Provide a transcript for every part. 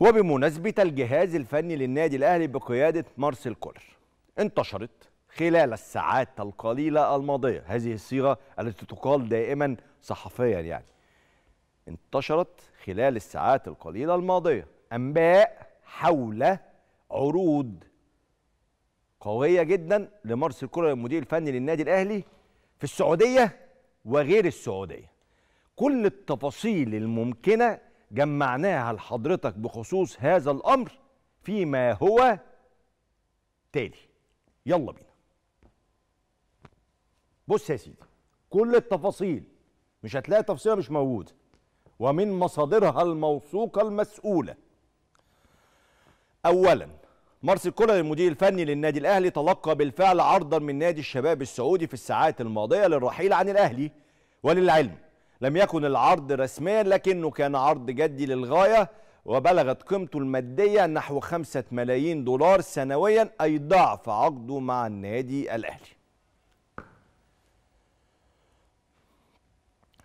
وبمناسبة الجهاز الفني للنادي الأهلي بقيادة مارسيل كولر انتشرت خلال الساعات القليلة الماضية هذه الصيغة التي تقال دائما صحفيا يعني انتشرت خلال الساعات القليلة الماضية أنباء حول عروض قوية جدا لمارسيل كولر المدير الفني للنادي الأهلي في السعودية وغير السعودية كل التفاصيل الممكنة جمعناها لحضرتك بخصوص هذا الأمر فيما هو تالي يلا بينا بص يا سيدي كل التفاصيل مش هتلاقي تفصيلة مش موجودة ومن مصادرها الموثوقة المسؤولة أولا مارسيل كولر المدير الفني للنادي الأهلي تلقى بالفعل عرضا من نادي الشباب السعودي في الساعات الماضية للرحيل عن الأهلي وللعلم لم يكن العرض رسميا لكنه كان عرض جدي للغاية وبلغت قيمته المادية نحو 5 ملايين دولار سنويا أي ضعف عقده مع النادي الأهلي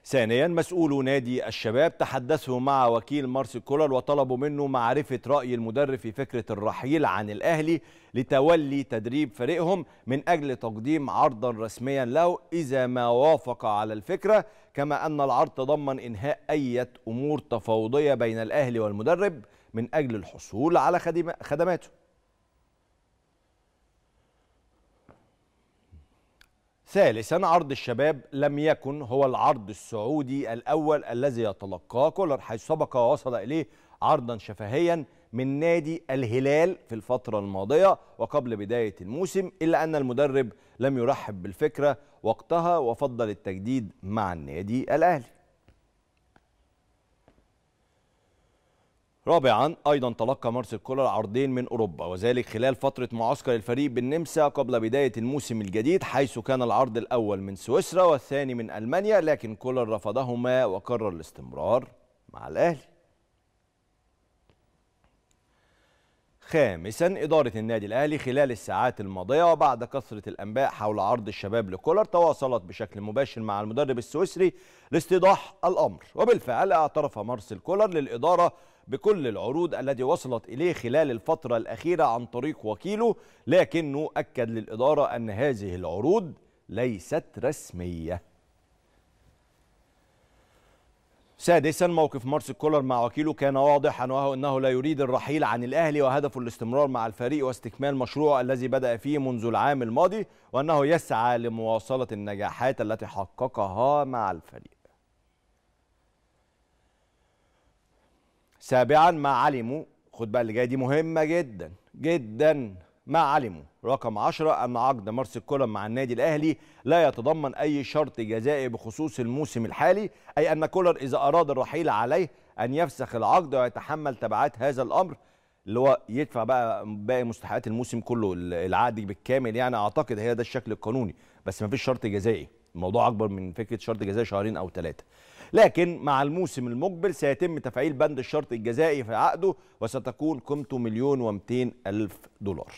ثانيا مسؤولو نادي الشباب تحدثوا مع وكيل مارسيل كولر وطلبوا منه معرفة رأي المدرب في فكرة الرحيل عن الأهلي لتولي تدريب فريقهم من أجل تقديم عرضا رسميا له إذا ما وافق على الفكرة كما أن العرض تضمن إنهاء أي أمور تفاوضية بين الأهلي والمدرب من أجل الحصول على خدماته ثالثا عرض الشباب لم يكن هو العرض السعودي الأول الذي يتلقاه كولر حيث سبق ووصل إليه عرضا شفهيا من نادي الهلال في الفترة الماضية وقبل بداية الموسم إلا أن المدرب لم يرحب بالفكرة وقتها وفضل التجديد مع النادي الأهلي رابعا ايضا تلقى مارسيل كولر عرضين من اوروبا وذلك خلال فتره معسكر الفريق بالنمسا قبل بدايه الموسم الجديد حيث كان العرض الاول من سويسرا والثاني من المانيا لكن كولر رفضهما وقرر الاستمرار مع الاهلي خامسا إدارة النادي الأهلي خلال الساعات الماضية وبعد كثرة الأنباء حول عرض الشباب لكولر تواصلت بشكل مباشر مع المدرب السويسري لاستيضاح الأمر وبالفعل اعترف مارسيل كولر للإدارة بكل العروض التي وصلت إليه خلال الفترة الأخيرة عن طريق وكيله لكنه أكد للإدارة أن هذه العروض ليست رسمية سادسا موقف مارس كولر مع وكيله كان واضحا وهو انه لا يريد الرحيل عن الاهلي وهدفه الاستمرار مع الفريق واستكمال مشروعه الذي بدا فيه منذ العام الماضي وانه يسعى لمواصله النجاحات التي حققها مع الفريق سابعا ما علموا خد بقى اللي جاي دي مهمه جدا جدا ما علموا رقم 10 أن عقد مارسيل كولر مع النادي الأهلي لا يتضمن أي شرط جزائي بخصوص الموسم الحالي أي أن كولر إذا أراد الرحيل عليه أن يفسخ العقد ويتحمل تبعات هذا الأمر اللي هو يدفع بقى باقي مستحقات الموسم كله العقد بالكامل يعني أعتقد هي ده الشكل القانوني بس ما فيش شرط جزائي الموضوع أكبر من فكرة شرط جزائي شهرين أو ثلاثة لكن مع الموسم المقبل سيتم تفعيل بند الشرط الجزائي في عقده وستكون قيمته مليون و ألف دولار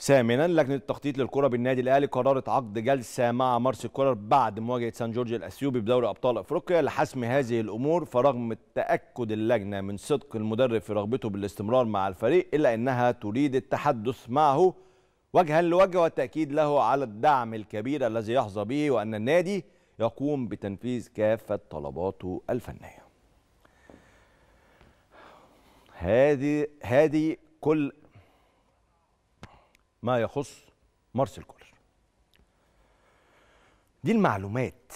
ثامنا لجنه التخطيط للكره بالنادي الاهلي قررت عقد جلسه مع مارسيل كولر بعد مواجهه سان جورج الاثيوبي بدوري ابطال افريقيا لحسم هذه الامور فرغم تاكد اللجنه من صدق المدرب في رغبته بالاستمرار مع الفريق الا انها تريد التحدث معه وجها لوجه والتاكيد له على الدعم الكبير الذي يحظى به وان النادي يقوم بتنفيذ كافه طلباته الفنيه. هذه هذه كل ما يخص مارسيل كولر دي المعلومات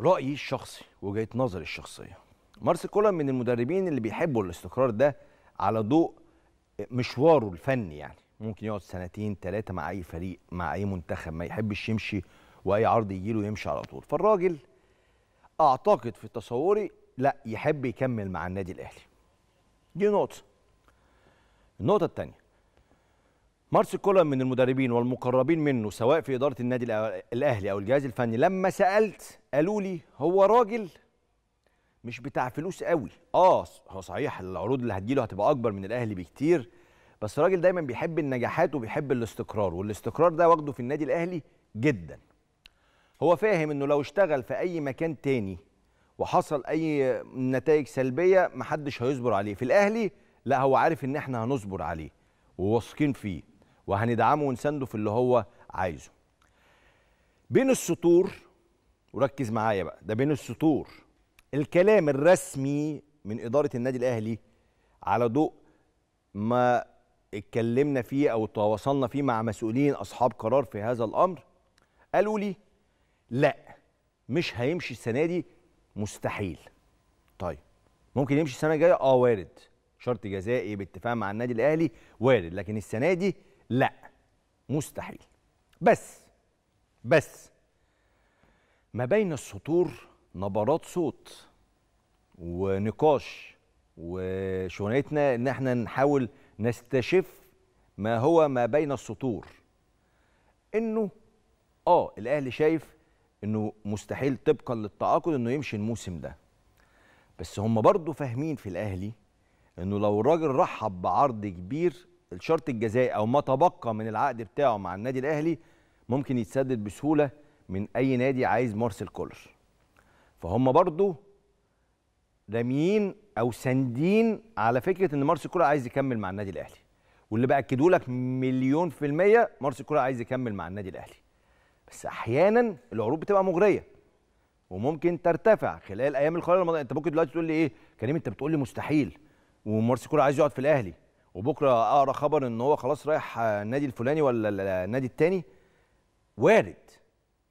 رأيي الشخصي وجهة نظري الشخصية مارسيل كولر من المدربين اللي بيحبوا الاستقرار ده على ضوء مشواره الفني يعني ممكن يقعد سنتين ثلاثة مع أي فريق مع أي منتخب ما يحبش يمشي وأي عرض يجيله يمشي على طول فالراجل أعتقد في تصوري لا يحب يكمل مع النادي الأهلي دي نقطة النقطة الثانية مارس كولر من المدربين والمقربين منه سواء في إدارة النادي الأهلي أو الجهاز الفني لما سألت قالوا لي هو راجل مش بتاع فلوس قوي اه هو صحيح العروض اللي هتجيله هتبقى اكبر من الاهلي بكتير بس الراجل دايما بيحب النجاحات وبيحب الاستقرار والاستقرار ده واخده في النادي الاهلي جدا هو فاهم انه لو اشتغل في اي مكان تاني وحصل اي نتائج سلبيه محدش هيصبر عليه في الاهلي لا هو عارف ان احنا هنصبر عليه وواثقين فيه وهندعمه ونسنده في اللي هو عايزه بين السطور وركز معايا بقى ده بين السطور الكلام الرسمي من إدارة النادي الأهلي على ضوء ما اتكلمنا فيه أو تواصلنا فيه مع مسؤولين أصحاب قرار في هذا الأمر قالوا لي لا مش هيمشي السنة دي مستحيل طيب ممكن يمشي السنة الجاية اه وارد شرط جزائي باتفاق مع النادي الأهلي وارد لكن السنة دي لا مستحيل بس بس ما بين السطور نبرات صوت ونقاش وشغلتنا ان احنا نحاول نستشف ما هو ما بين السطور انه اه الاهلي شايف انه مستحيل طبقا للتعاقد انه يمشي الموسم ده بس هم برضه فاهمين في الاهلي انه لو الراجل رحب بعرض كبير الشرط الجزائي او ما تبقى من العقد بتاعه مع النادي الاهلي ممكن يتسدد بسهوله من اي نادي عايز مارسيل كولر فهم برضو راميين او ساندين على فكره ان مارسيل كولر عايز يكمل مع النادي الاهلي واللي باكده لك مليون في الميه مارسيل كولر عايز يكمل مع النادي الاهلي بس احيانا العروض بتبقى مغريه وممكن ترتفع خلال ايام القرار المضي... انت ممكن دلوقتي تقول لي ايه كريم انت بتقول لي مستحيل ومارسيل كولر عايز يقعد في الاهلي وبكره اقرا خبر ان هو خلاص رايح النادي الفلاني ولا النادي التاني وارد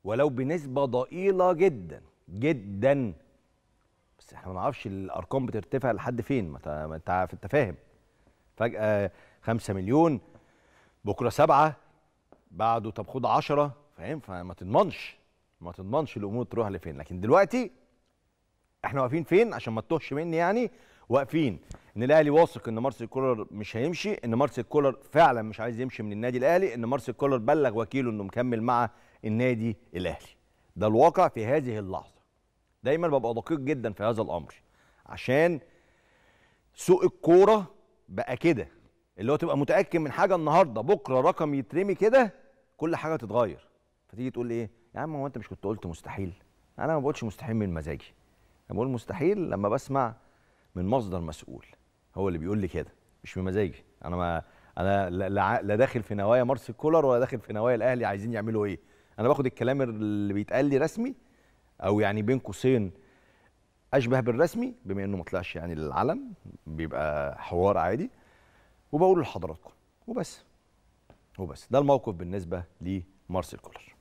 ولو بنسبه ضئيله جدا جدا بس احنا ما نعرفش الارقام بترتفع لحد فين ما انت انت فاهم فجاه 5 مليون بكره 7 بعده طب خد 10 فاهم فما تضمنش ما تضمنش الامور تروح لفين لكن دلوقتي احنا واقفين فين عشان ما تتوهش مني يعني واقفين ان الاهلي واثق ان مارسيل كولر مش هيمشي ان مارسيل كولر فعلا مش عايز يمشي من النادي الاهلي ان مارسيل كولر بلغ وكيله انه مكمل مع النادي الاهلي ده الواقع في هذه اللحظه دايما ببقى دقيق جدا في هذا الامر عشان سوق الكوره بقى كده اللي هو تبقى متاكد من حاجه النهارده بكره رقم يترمي كده كل حاجه تتغير فتيجي تقول ايه يا عم هو انت مش كنت قلت مستحيل انا ما بقولش مستحيل من مزاجي انا بقول مستحيل لما بسمع من مصدر مسؤول هو اللي بيقول لي كده مش بمزاجي انا ما انا لا, لا داخل في نوايا مارس كولر ولا داخل في نوايا الاهلي عايزين يعملوا ايه انا باخد الكلام اللي بيتقال لي رسمي او يعني بين قوسين اشبه بالرسمي بما انه ما طلعش يعني للعلن بيبقى حوار عادي وبقول لحضراتكم وبس وبس ده الموقف بالنسبه لمارسيل كولر